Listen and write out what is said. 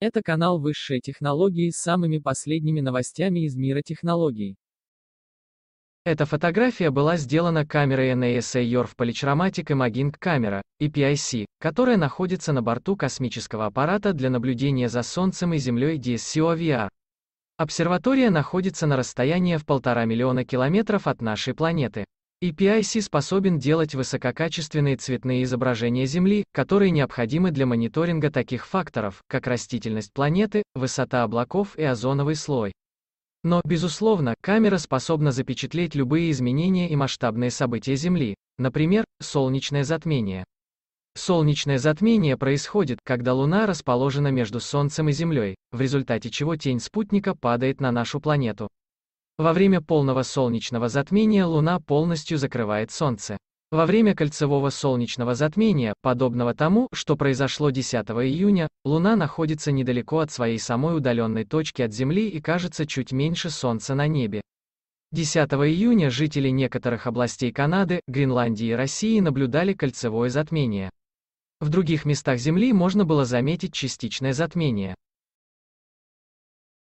Это канал «Высшие технологии» с самыми последними новостями из мира технологий. Эта фотография была сделана камерой NASA Yorf Polychromatic Imaging Camera, EPIC, которая находится на борту космического аппарата для наблюдения за Солнцем и Землей DSCOVR. Обсерватория находится на расстоянии в полтора миллиона километров от нашей планеты. EPIC способен делать высококачественные цветные изображения Земли, которые необходимы для мониторинга таких факторов, как растительность планеты, высота облаков и озоновый слой. Но, безусловно, камера способна запечатлеть любые изменения и масштабные события Земли, например, солнечное затмение. Солнечное затмение происходит, когда Луна расположена между Солнцем и Землей, в результате чего тень спутника падает на нашу планету. Во время полного солнечного затмения Луна полностью закрывает Солнце. Во время кольцевого солнечного затмения, подобного тому, что произошло 10 июня, Луна находится недалеко от своей самой удаленной точки от Земли и кажется чуть меньше Солнца на небе. 10 июня жители некоторых областей Канады, Гренландии и России наблюдали кольцевое затмение. В других местах Земли можно было заметить частичное затмение.